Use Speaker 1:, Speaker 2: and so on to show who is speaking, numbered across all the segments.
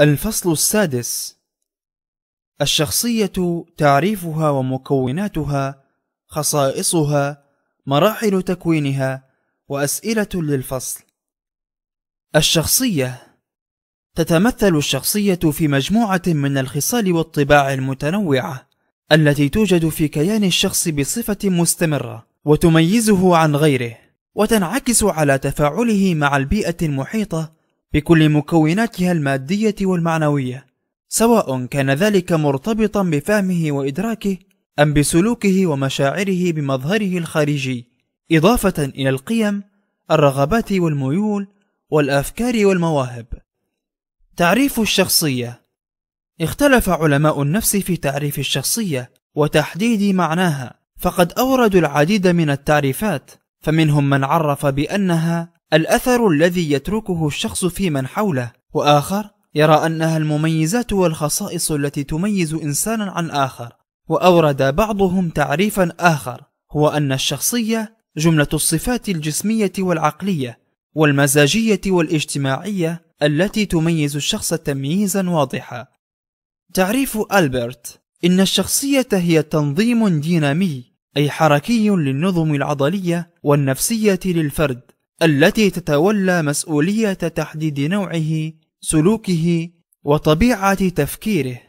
Speaker 1: الفصل السادس الشخصية تعريفها ومكوناتها خصائصها مراحل تكوينها وأسئلة للفصل الشخصية تتمثل الشخصية في مجموعة من الخصال والطباع المتنوعة التي توجد في كيان الشخص بصفة مستمرة وتميزه عن غيره وتنعكس على تفاعله مع البيئة المحيطة بكل مكوناتها المادية والمعنوية سواء كان ذلك مرتبطا بفهمه وإدراكه أم بسلوكه ومشاعره بمظهره الخارجي إضافة إلى القيم الرغبات والميول والأفكار والمواهب تعريف الشخصية اختلف علماء النفس في تعريف الشخصية وتحديد معناها فقد أوردوا العديد من التعريفات فمنهم من عرف بأنها الأثر الذي يتركه الشخص في من حوله وآخر يرى أنها المميزات والخصائص التي تميز إنسانا عن آخر وأورد بعضهم تعريفا آخر هو أن الشخصية جملة الصفات الجسمية والعقلية والمزاجية والاجتماعية التي تميز الشخص تمييزا واضحا تعريف ألبرت إن الشخصية هي تنظيم دينامي أي حركي للنظم العضلية والنفسية للفرد التي تتولى مسؤولية تحديد نوعه، سلوكه، وطبيعة تفكيره.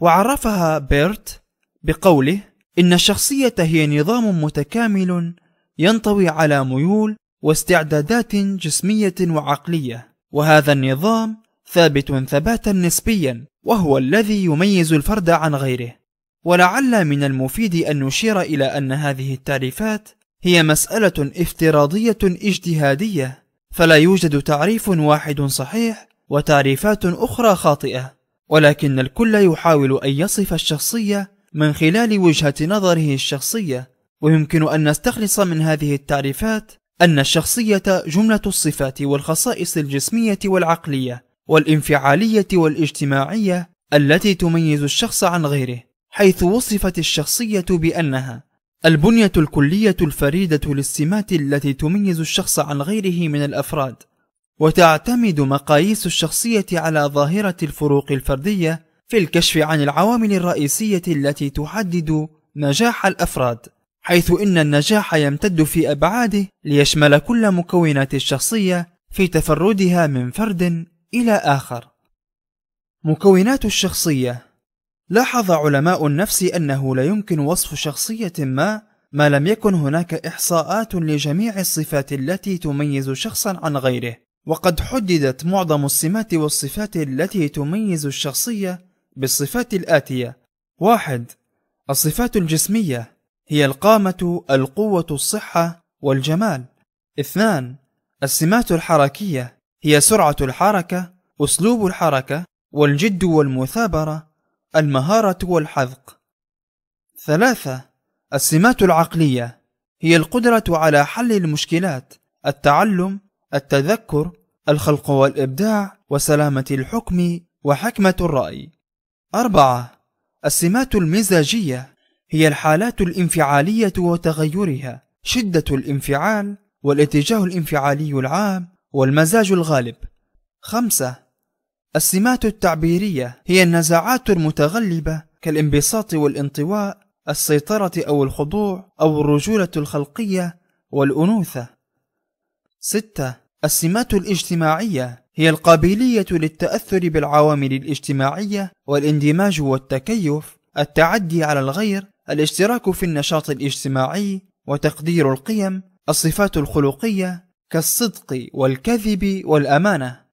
Speaker 1: وعرفها بيرت بقوله: إن الشخصية هي نظام متكامل ينطوي على ميول واستعدادات جسمية وعقلية، وهذا النظام ثابت ثباتا نسبيا، وهو الذي يميز الفرد عن غيره. ولعل من المفيد أن نشير إلى أن هذه التعريفات هي مسألة افتراضية اجتهادية فلا يوجد تعريف واحد صحيح وتعريفات أخرى خاطئة ولكن الكل يحاول أن يصف الشخصية من خلال وجهة نظره الشخصية ويمكن أن نستخلص من هذه التعريفات أن الشخصية جملة الصفات والخصائص الجسمية والعقلية والانفعالية والاجتماعية التي تميز الشخص عن غيره حيث وصفت الشخصية بأنها البنية الكلية الفريدة للسمات التي تميز الشخص عن غيره من الأفراد وتعتمد مقاييس الشخصية على ظاهرة الفروق الفردية في الكشف عن العوامل الرئيسية التي تحدد نجاح الأفراد حيث إن النجاح يمتد في أبعاده ليشمل كل مكونات الشخصية في تفردها من فرد إلى آخر مكونات الشخصية لاحظ علماء النفس أنه لا يمكن وصف شخصية ما ما لم يكن هناك إحصاءات لجميع الصفات التي تميز شخصا عن غيره وقد حددت معظم السمات والصفات التي تميز الشخصية بالصفات الآتية واحد الصفات الجسمية هي القامة، القوة، الصحة، والجمال. اثنان السمات الحركية هي سرعة الحركة، أسلوب الحركة، والجد والمثابرة، المهارة والحذق ثلاثة السمات العقلية هي القدرة على حل المشكلات التعلم التذكر الخلق والإبداع وسلامة الحكم وحكمة الرأي أربعة السمات المزاجية هي الحالات الانفعالية وتغيرها شدة الانفعال والاتجاه الانفعالي العام والمزاج الغالب خمسة السمات التعبيرية هي النزاعات المتغلبة كالانبساط والانطواء، السيطرة أو الخضوع، أو الرجولة الخلقية والأنوثة. ستة السمات الاجتماعية هي القابلية للتأثر بالعوامل الاجتماعية والاندماج والتكيف، التعدي على الغير، الاشتراك في النشاط الاجتماعي، وتقدير القيم، الصفات الخلقية كالصدق والكذب والأمانة.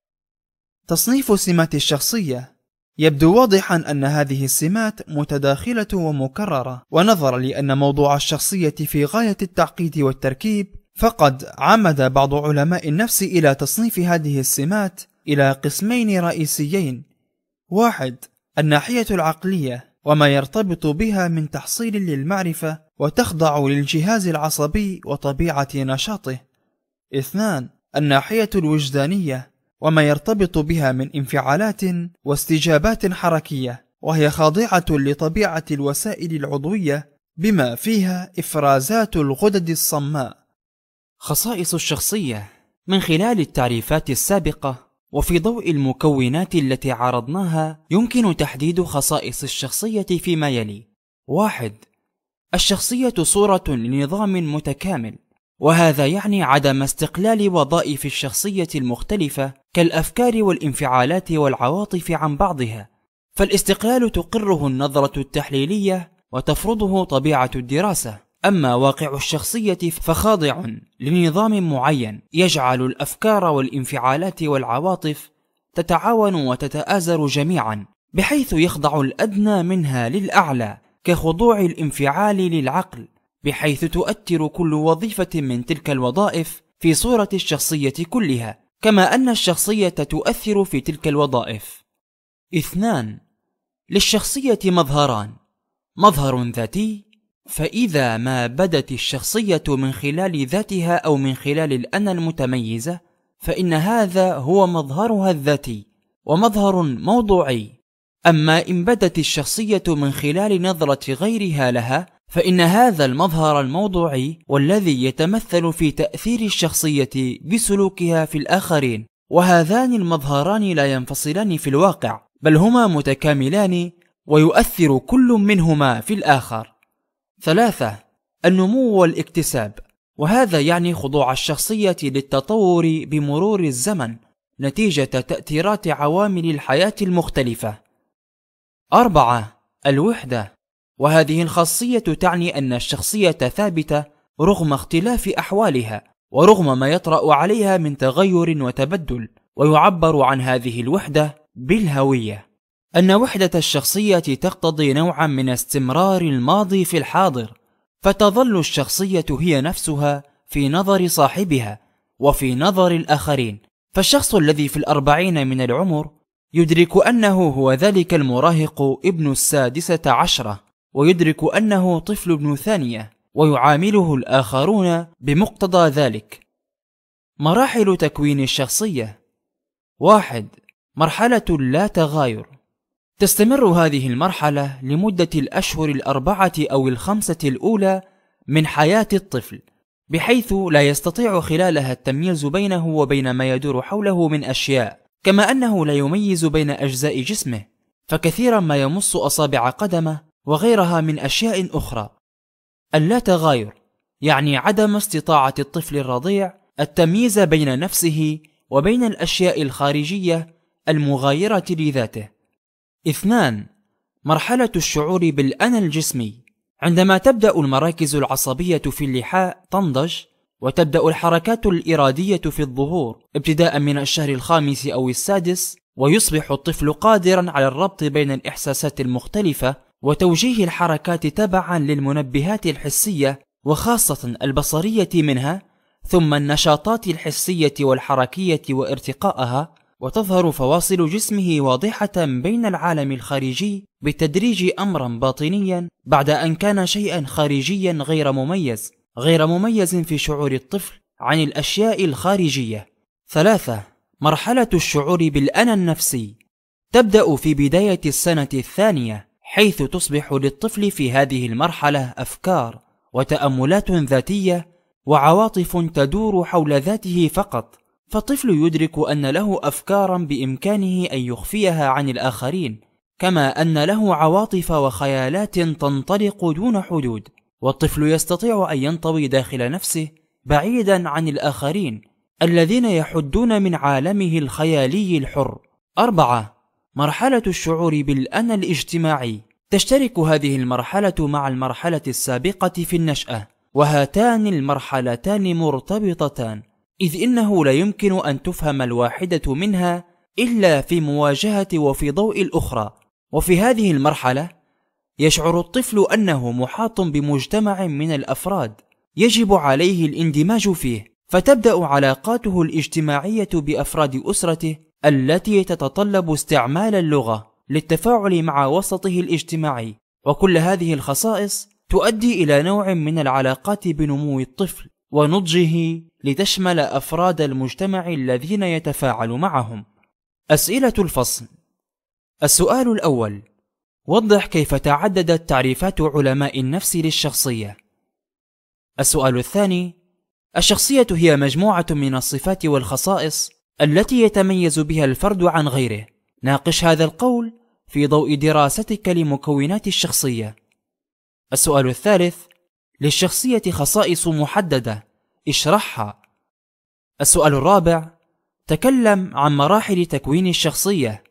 Speaker 1: تصنيف سمات الشخصية يبدو واضحا أن هذه السمات متداخلة ومكررة ونظرا لأن موضوع الشخصية في غاية التعقيد والتركيب فقد عمد بعض علماء النفس إلى تصنيف هذه السمات إلى قسمين رئيسيين واحد الناحية العقلية وما يرتبط بها من تحصيل للمعرفة وتخضع للجهاز العصبي وطبيعة نشاطه اثنان الناحية الوجدانية وما يرتبط بها من انفعالات واستجابات حركيه وهي خاضعه لطبيعه الوسائل العضويه بما فيها افرازات الغدد الصماء خصائص الشخصيه من خلال التعريفات السابقه وفي ضوء المكونات التي عرضناها يمكن تحديد خصائص الشخصيه فيما يلي واحد الشخصيه صوره لنظام متكامل وهذا يعني عدم استقلال وظائف الشخصيه المختلفه كالافكار والانفعالات والعواطف عن بعضها فالاستقلال تقره النظره التحليليه وتفرضه طبيعه الدراسه اما واقع الشخصيه فخاضع لنظام معين يجعل الافكار والانفعالات والعواطف تتعاون وتتآزر جميعا بحيث يخضع الادنى منها للاعلى كخضوع الانفعال للعقل بحيث تؤثر كل وظيفه من تلك الوظائف في صوره الشخصيه كلها كما أن الشخصية تؤثر في تلك الوظائف. اثنان للشخصية مظهران مظهر ذاتي فإذا ما بدت الشخصية من خلال ذاتها أو من خلال الأنا المتميزة فإن هذا هو مظهرها الذاتي ومظهر موضوعي أما إن بدت الشخصية من خلال نظرة غيرها لها فإن هذا المظهر الموضوعي والذي يتمثل في تأثير الشخصية بسلوكها في الآخرين وهذان المظهران لا ينفصلان في الواقع بل هما متكاملان ويؤثر كل منهما في الآخر ثلاثة النمو والاكتساب وهذا يعني خضوع الشخصية للتطور بمرور الزمن نتيجة تأثيرات عوامل الحياة المختلفة أربعة الوحدة وهذه الخاصية تعني أن الشخصية ثابتة رغم اختلاف أحوالها ورغم ما يطرأ عليها من تغير وتبدل ويعبر عن هذه الوحدة بالهوية أن وحدة الشخصية تقتضي نوعا من استمرار الماضي في الحاضر فتظل الشخصية هي نفسها في نظر صاحبها وفي نظر الآخرين فالشخص الذي في الأربعين من العمر يدرك أنه هو ذلك المراهق ابن السادسة عشرة ويدرك أنه طفل ابن ثانية ويعامله الآخرون بمقتضى ذلك مراحل تكوين الشخصية واحد مرحلة لا تغاير تستمر هذه المرحلة لمدة الأشهر الأربعة أو الخمسة الأولى من حياة الطفل بحيث لا يستطيع خلالها التمييز بينه وبين ما يدور حوله من أشياء كما أنه لا يميز بين أجزاء جسمه فكثيرا ما يمص أصابع قدمه وغيرها من أشياء أخرى اللا تغاير يعني عدم استطاعة الطفل الرضيع التمييز بين نفسه وبين الأشياء الخارجية المغايرة لذاته اثنان مرحلة الشعور بالأنا الجسمي عندما تبدأ المراكز العصبية في اللحاء تنضج وتبدأ الحركات الإرادية في الظهور ابتداء من الشهر الخامس أو السادس ويصبح الطفل قادرا على الربط بين الإحساسات المختلفة وتوجيه الحركات تبعا للمنبهات الحسية وخاصة البصرية منها ثم النشاطات الحسية والحركية وارتقاءها وتظهر فواصل جسمه واضحة بين العالم الخارجي بالتدريج أمرا باطنيا بعد أن كان شيئا خارجيا غير مميز غير مميز في شعور الطفل عن الأشياء الخارجية ثلاثة مرحلة الشعور بالأنا النفسي تبدأ في بداية السنة الثانية حيث تصبح للطفل في هذه المرحلة أفكار وتأملات ذاتية وعواطف تدور حول ذاته فقط فالطفل يدرك أن له أفكارا بإمكانه أن يخفيها عن الآخرين كما أن له عواطف وخيالات تنطلق دون حدود والطفل يستطيع أن ينطوي داخل نفسه بعيدا عن الآخرين الذين يحدون من عالمه الخيالي الحر أربعة مرحلة الشعور بالأنا الاجتماعي تشترك هذه المرحلة مع المرحلة السابقة في النشأة وهاتان المرحلتان مرتبطتان إذ إنه لا يمكن أن تفهم الواحدة منها إلا في مواجهة وفي ضوء الأخرى وفي هذه المرحلة يشعر الطفل أنه محاط بمجتمع من الأفراد يجب عليه الاندماج فيه فتبدأ علاقاته الاجتماعية بأفراد أسرته التي تتطلب استعمال اللغة للتفاعل مع وسطه الاجتماعي وكل هذه الخصائص تؤدي إلى نوع من العلاقات بنمو الطفل ونضجه لتشمل أفراد المجتمع الذين يتفاعل معهم أسئلة الفصل السؤال الأول وضح كيف تعددت تعريفات علماء النفس للشخصية السؤال الثاني الشخصية هي مجموعة من الصفات والخصائص التي يتميز بها الفرد عن غيره ناقش هذا القول في ضوء دراستك لمكونات الشخصية السؤال الثالث للشخصية خصائص محددة اشرحها السؤال الرابع تكلم عن مراحل تكوين الشخصية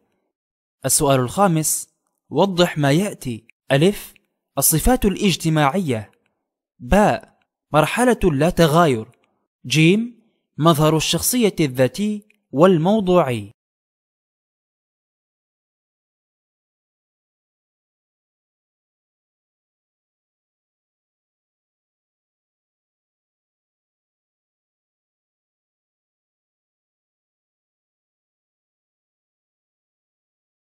Speaker 1: السؤال الخامس وضح ما يأتي ألف الصفات الاجتماعية باء مرحلة لا تغاير جيم مظهر الشخصية الذاتي والموضوعي